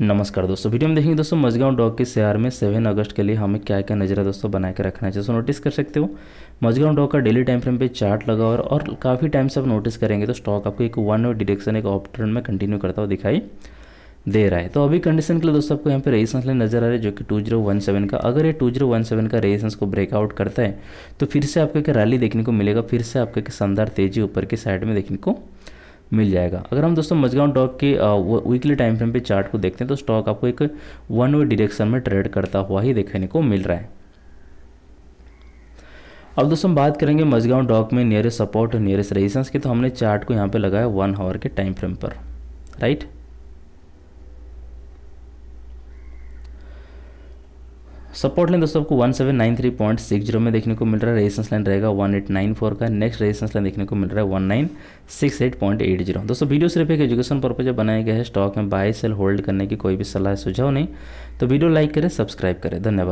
नमस्कार दोस्तों वीडियो में देखेंगे दोस्तों मजगांव डॉग के शहर में सेवन अगस्त के लिए हमें क्या क्या नजरा दोस्तों बना के रखना है जैसे नोटिस कर सकते हो मजगांव डॉग का डेली टाइम फ्रेम पे चार्ट लगा हुआ और काफ़ी टाइम से आप नोटिस करेंगे तो स्टॉक आपको एक वन और डिरेक्शन एक ऑफ ट्रेंड में कंटिन्यू करता हुआ दिखाई दे रहा है तो अभी कंडीशन के लिए दोस्तों आपको यहाँ पे रेजिस्टेंस लाइन नजर आ रही है जो कि 2017 का अगर ये 2017 का रेजिस्टेंस को ब्रेकआउट करता है तो फिर से आपको एक रैली देखने को मिलेगा फिर से आपको एक शानदार तेजी ऊपर की साइड में देखने को मिल जाएगा अगर हम दोस्तों मजगांव डॉक के वीकली टाइम फ्रेम पे चार्ट को देखते हैं तो स्टॉक आपको एक वन वे डिरेक्शन में ट्रेड करता हुआ ही देखने को मिल रहा है अब दोस्तों हम बात करेंगे मजगांव डॉक में नियरेस्ट सपोर्ट और नियरेस्ट रेजिस्टेंस की तो हमने चार्ट को यहाँ पे लगाया वन आवर के टाइम फ्रेम पर राइट सपोर्ट लाइन दोस्तों आपको 1793.60 में देखने को मिल रहा है रेजिस्टेंस लाइन रहेगा 1894 का नेक्स्ट रेजिस्टेंस लाइन देखने को मिल रहा है 1968.80 दोस्तों वीडियो सिर्फ एक एजुकेशन पर्पज बनाया गया है स्टॉक में बाय सेल होल्ड करने की कोई भी सलाह सुझाव नहीं तो वीडियो लाइक करें सब्सक्राइब करें धन्यवाद